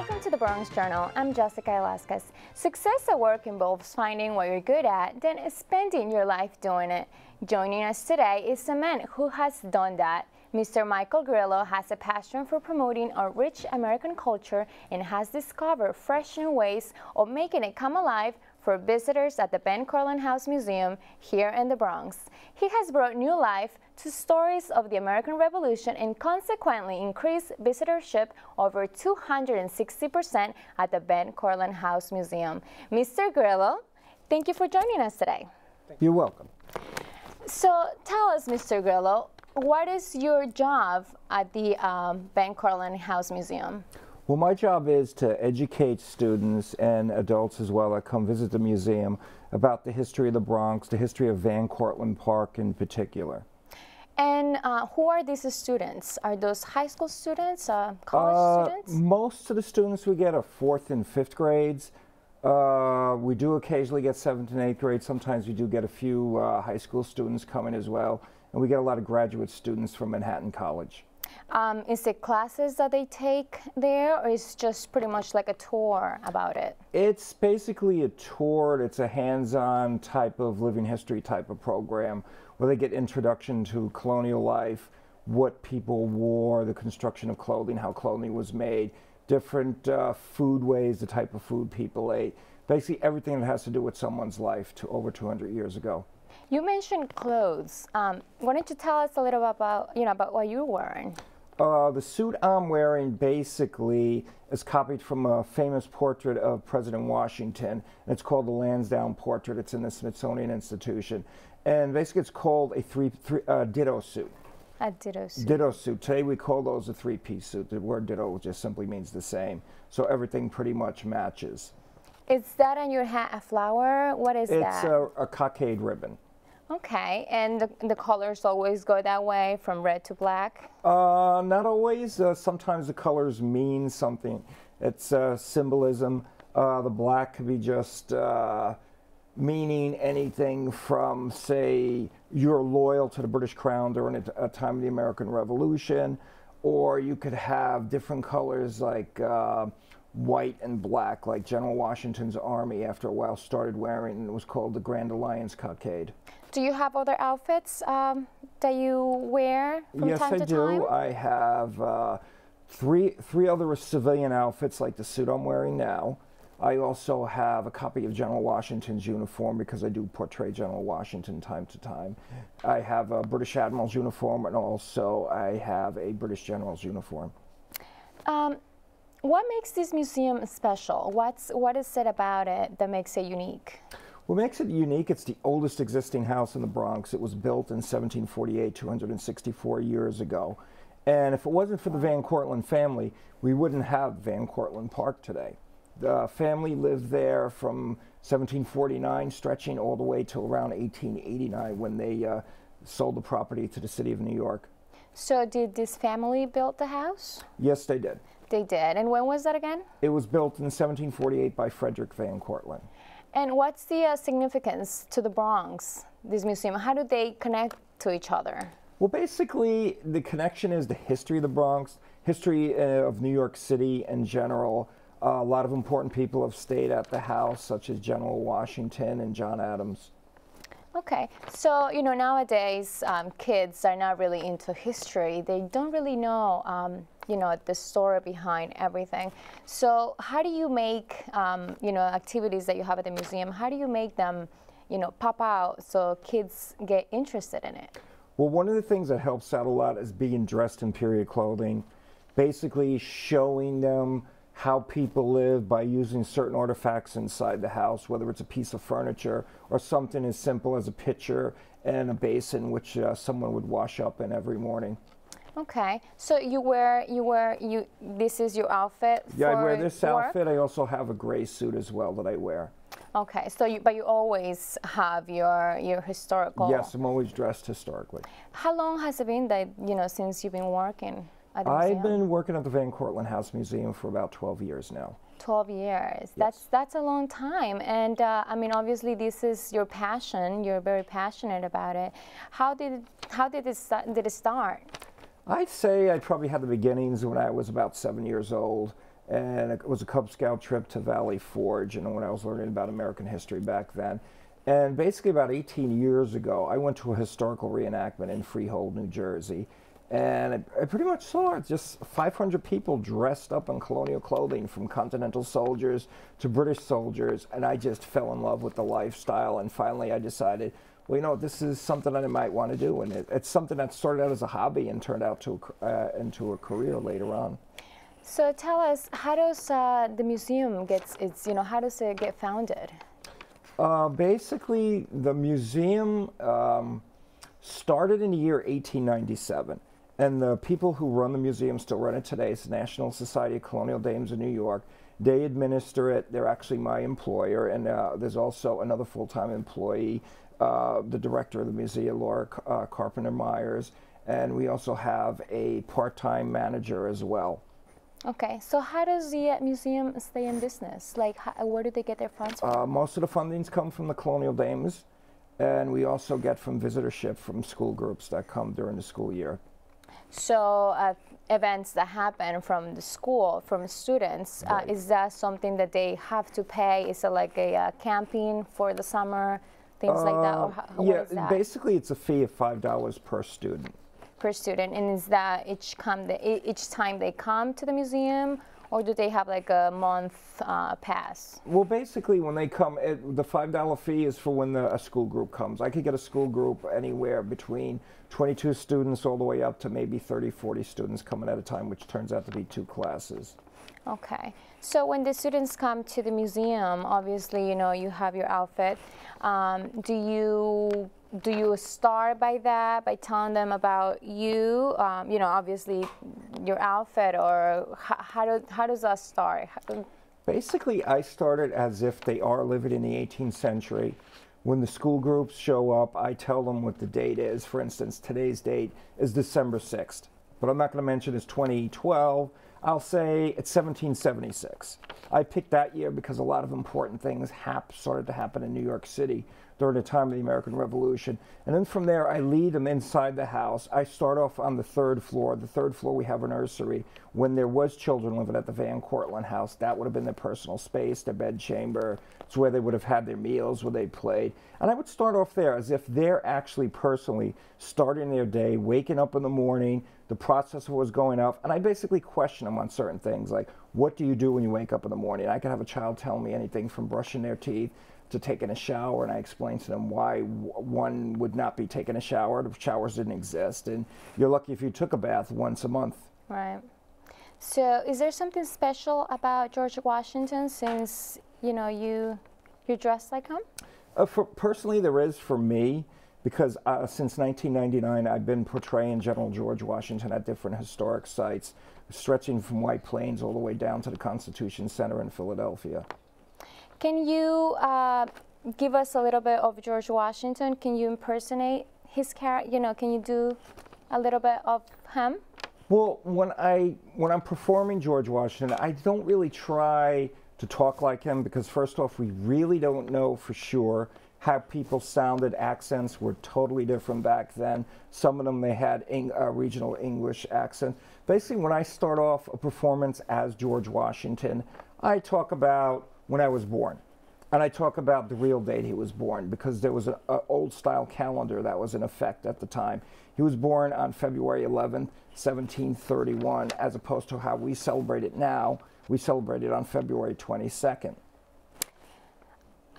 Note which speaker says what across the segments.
Speaker 1: Welcome to the Bronx Journal. I'm Jessica Velasquez. Success at work involves finding what you're good at, then spending your life doing it. Joining us today is a man who has done that. Mr. Michael Grillo has a passion for promoting our rich American culture and has discovered fresh new ways of making it come alive for visitors at the Ben Carlin House Museum here in the Bronx. He has brought new life to stories of the American Revolution and consequently increased visitorship over 260% at the Ben Carlin House Museum. Mr. Grillo, thank you for joining us today. You're welcome. So tell us, Mr. Grillo, what is your job at the um, Ben Carlin House Museum?
Speaker 2: Well, my job is to educate students and adults as well that come visit the museum about the history of the Bronx, the history of Van Cortlandt Park in particular.
Speaker 1: And uh, who are these students? Are those high school students, uh,
Speaker 2: college uh, students? Most of the students we get are fourth and fifth grades. Uh, we do occasionally get seventh and eighth grade. Sometimes we do get a few uh, high school students coming as well. And we get a lot of graduate students from Manhattan College.
Speaker 1: Um, is it classes that they take there, or is just pretty much like a tour about it?
Speaker 2: It's basically a tour. It's a hands-on type of living history type of program where they get introduction to colonial life, what people wore, the construction of clothing, how clothing was made, different uh, food ways, the type of food people ate. Basically, everything that has to do with someone's life to over 200 years ago.
Speaker 1: You mentioned clothes. Um, why don't you tell us a little about you know about what you're wearing?
Speaker 2: Uh, the suit I'm wearing basically is copied from a famous portrait of President Washington. it's called the Lansdowne Portrait. It's in the Smithsonian Institution. And basically, it's called a three, three uh, ditto suit.
Speaker 1: A ditto suit. Ditto
Speaker 2: suit. Today we call those a three-piece suit. The word ditto just simply means the same. So everything pretty much matches.
Speaker 1: Is that on your hat a flower? What is it's that? It's
Speaker 2: a, a cockade ribbon.
Speaker 1: Okay, and the, the, colors always go that way from red to black?
Speaker 2: Uh, not always. Uh, sometimes the colors mean something. It's uh, symbolism. Uh, the black could be just uh, meaning anything from, say, you're loyal to the British Crown during a, a time of the American Revolution, or you could have different colors like uh, white and black, like General Washington's army after a while started wearing, and it was called the Grand Alliance cockade.
Speaker 1: Do you have other outfits um, that you wear from yes, time I to do. time? Yes, I
Speaker 2: do. I have uh, three, three other civilian outfits, like the suit I'm wearing now. I also have a copy of General Washington's uniform because I do portray General Washington time to time. I have a British Admiral's uniform and also I have a British General's uniform.
Speaker 1: Um, what makes this museum special? What's, what is it about it that makes it unique?
Speaker 2: What makes it unique, it's the oldest existing house in the Bronx. It was built in 1748, 264 years ago. And if it wasn't for the Van Cortlandt family, we wouldn't have Van Cortlandt Park today. The family lived there from 1749, stretching all the way to around 1889 when they uh, sold the property to the city of New York.
Speaker 1: So, did this family build the house?
Speaker 2: Yes, they did.
Speaker 1: They did. And when was that again?
Speaker 2: It was built in 1748 by Frederick Van Cortlandt.
Speaker 1: And what's the uh, significance to the Bronx, this museum? How do they connect to each other?
Speaker 2: Well, basically, the connection is the history of the Bronx, history uh, of New York City in general. Uh, a lot of important people have stayed at the house, such as General Washington and John Adams.
Speaker 1: Okay, so you know nowadays um, kids are not really into history. They don't really know um, you know, the story behind everything. So how do you make, um, you know, activities that you have at the museum, how do you make them, you know, pop out so kids get interested in it?
Speaker 2: Well, one of the things that helps out a lot is being dressed in period clothing, basically showing them how people live by using certain artifacts inside the house, whether it's a piece of furniture or something as simple as a pitcher and a basin, which uh, someone would wash up in every morning.
Speaker 1: Okay, so you wear you wear you. This is your outfit. Yeah, I wear this work? outfit.
Speaker 2: I also have a gray suit as well that I wear.
Speaker 1: Okay, so you, but you always have your your historical. Yes,
Speaker 2: I'm always dressed historically.
Speaker 1: How long has it been that you know since you've been working? At the I've museum?
Speaker 2: been working at the Van Cortlandt House Museum for about 12 years now.
Speaker 1: 12 years. Yes. That's that's a long time. And uh, I mean, obviously, this is your passion. You're very passionate about it. How did how did it did it start?
Speaker 2: I'd say I probably had the beginnings when I was about seven years old, and it was a Cub Scout trip to Valley Forge, and when I was learning about American history back then. And basically, about 18 years ago, I went to a historical reenactment in Freehold, New Jersey, and I, pretty much saw it just 500 people dressed up in colonial clothing, from Continental soldiers to British soldiers, and I just fell in love with the lifestyle. And finally, I decided well, you know, this is something that I might want to do, and it, it's something that started out as a hobby and turned out to uh, into a career later on.
Speaker 1: So tell us, how does uh, the museum gets its, you know, how does it get founded?
Speaker 2: Uh, basically, the museum um, started in the year 1897, and the people who run the museum still run it today. It's the National Society of Colonial Dames of New York. They administer it. They're actually my employer, and uh, there's also another full-time employee uh, the director of the museum, Laura uh, Carpenter Myers, and we also have a part-time manager as well.
Speaker 1: Okay, so how does the uh, museum stay in business? Like, how, where do they get their funds
Speaker 2: from? Uh, most of the fundings come from the Colonial Dames, and we also get from visitorship from school groups that come during the school year.
Speaker 1: So, uh, events that happen from the school, from students, uh, right. uh, is that something that they have to pay? Is it like a uh, camping for the summer? things uh, like that? Or um, how, yeah, that?
Speaker 2: basically it's a fee of $5 per student.
Speaker 1: Per student, and is that each come the, each time they come to the museum, or do they have like a month uh, pass?
Speaker 2: Well, basically, when they come, it, the five dollar fee is for when the, a school group comes. I could get a school group anywhere between 22 students all the way up to maybe 30, 40 students coming at a time, which turns out to be two classes.
Speaker 1: Okay. So when the students come to the museum, obviously, you know, you have your outfit. Um, do you do you start by that by telling them about you um, you know obviously your outfit or how, do, how does that start
Speaker 2: basically i started as if they are living in the 18th century when the school groups show up i tell them what the date is for instance today's date is december 6th but i'm not going to mention it's 2012 i'll say it's 1776 i picked that year because a lot of important things hap- started to happen in new york city during the time of the American Revolution. And then from there, I lead them inside the house. I start off on the third floor. The third floor, we have a nursery. When there was children living at the Van Cortlandt house, that would have been their personal space, their bed chamber. It's where they would have had their meals, where they played. And I would start off there as if they're actually personally starting their day, waking up in the morning, the processor was going off, and I basically question them on certain things, like what do you do when you wake up in the morning? I could have a child tell me anything from brushing their teeth to taking a shower, and I explain to them why one would not be taking a shower. if showers didn't exist, and you're lucky if you took a bath once a month.
Speaker 1: Right. So, is there something special about George Washington since you know you you're dressed like him?
Speaker 2: Uh, for, personally, there is for me because uh, since 1999, I've been portraying General George Washington at different historic sites, stretching from White Plains all the way down to the Constitution Center in Philadelphia.
Speaker 1: Can you uh, give us a little bit of George Washington? Can you impersonate his character? You know, can you do a little bit of him?
Speaker 2: Well, when I when I'm performing George Washington, I don't really try to talk like him because first off, we really don't know for sure how people sounded. Accents were totally different back then. Some of them they had Eng uh, regional English accents. Basically, when I start off a performance as George Washington, I talk about when I was born. And I talk about the real date he was born because there was an old style calendar that was in effect at the time. He was born on February 11, 1731, as opposed to how we celebrate it now. We celebrate it on February 22nd.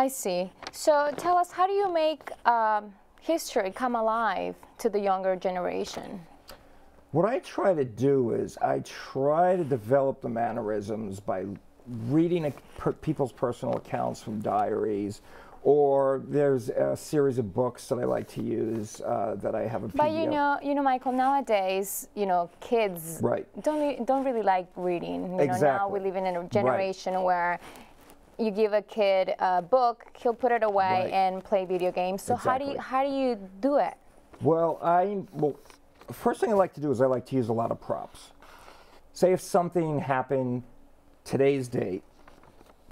Speaker 1: I see. So tell us, how do you make um, history come alive to the younger generation?
Speaker 2: What I try to do is I try to develop the mannerisms by reading a, per, people's personal accounts from diaries, or there's a series of books that I like to use uh, that I have a. But you know,
Speaker 1: you know, Michael. Nowadays, you know, kids right. don't don't really like reading. You exactly. know, now we live in a generation right. where you give a kid a book, he'll put it away right. and play video games. So exactly. how do you how do you do it?
Speaker 2: Well, I well, first thing I like to do is I like to use a lot of props. Say if something happened today's date,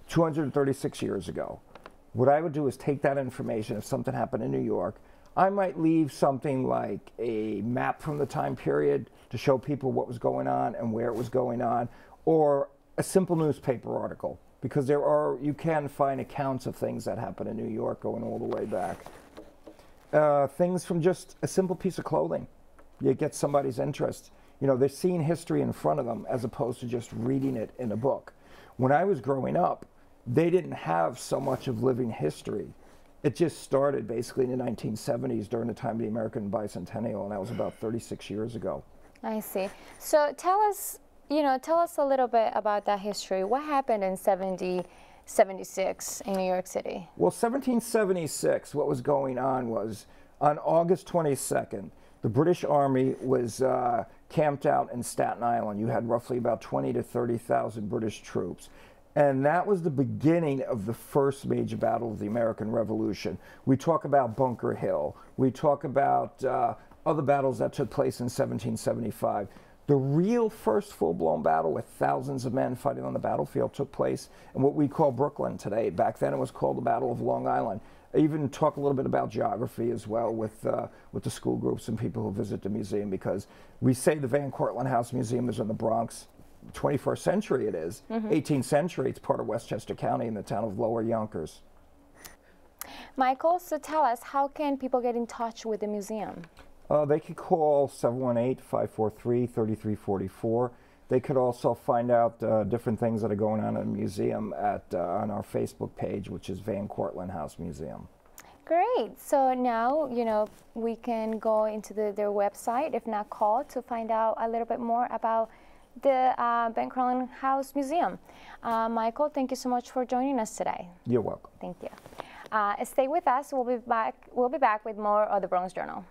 Speaker 2: 236 years ago, what I would do is take that information. If something happened in New York, I might leave something like a map from the time period to show people what was going on and where it was going on, or a simple newspaper article because there are you can find accounts of things that happen in New York going all the way back. Uh, things from just a simple piece of clothing, you get somebody's interest. You know, they're seeing history in front of them as opposed to just reading it in a book. When I was growing up, they didn't have so much of living history. It just started basically in the 1970s during the time of the American Bicentennial, and that was about 36 years ago.
Speaker 1: I see. So tell us you know, tell us a little bit about that history. What happened in 70, 76 in New York City?
Speaker 2: Well, 1776, what was going on was on August 22nd, the British Army was uh, camped out in Staten Island. You had roughly about 20 to 30,000 British troops. And that was the beginning of the first major battle of the American Revolution. We talk about Bunker Hill. We talk about uh, other battles that took place in 1775. The real first full blown battle with thousands of men fighting on the battlefield took place in what we call Brooklyn today. Back then it was called the Battle of Long Island. I even talk a little bit about geography as well with, uh, with the school groups and people who visit the museum because we say the Van Cortlandt House Museum is in the Bronx. 21st century it is. Mm -hmm. 18th century, it's part of Westchester County in the town of Lower Yonkers.
Speaker 1: Michael, so tell us, how can people get in touch with the museum?
Speaker 2: Uh, they could call 718-543-3344. They could also find out uh, different things that are going on at the museum at, uh, on our Facebook page, which is Van Cortlandt House Museum.
Speaker 1: Great. So now, you know, we can go into the, their website, if not call, to find out a little bit more about the uh, Van Cortlandt House Museum. Uh, Michael, thank you so much for joining us today. You're welcome. Thank you. Uh, stay with us. We'll be back. We'll be back with more of the Bronx Journal.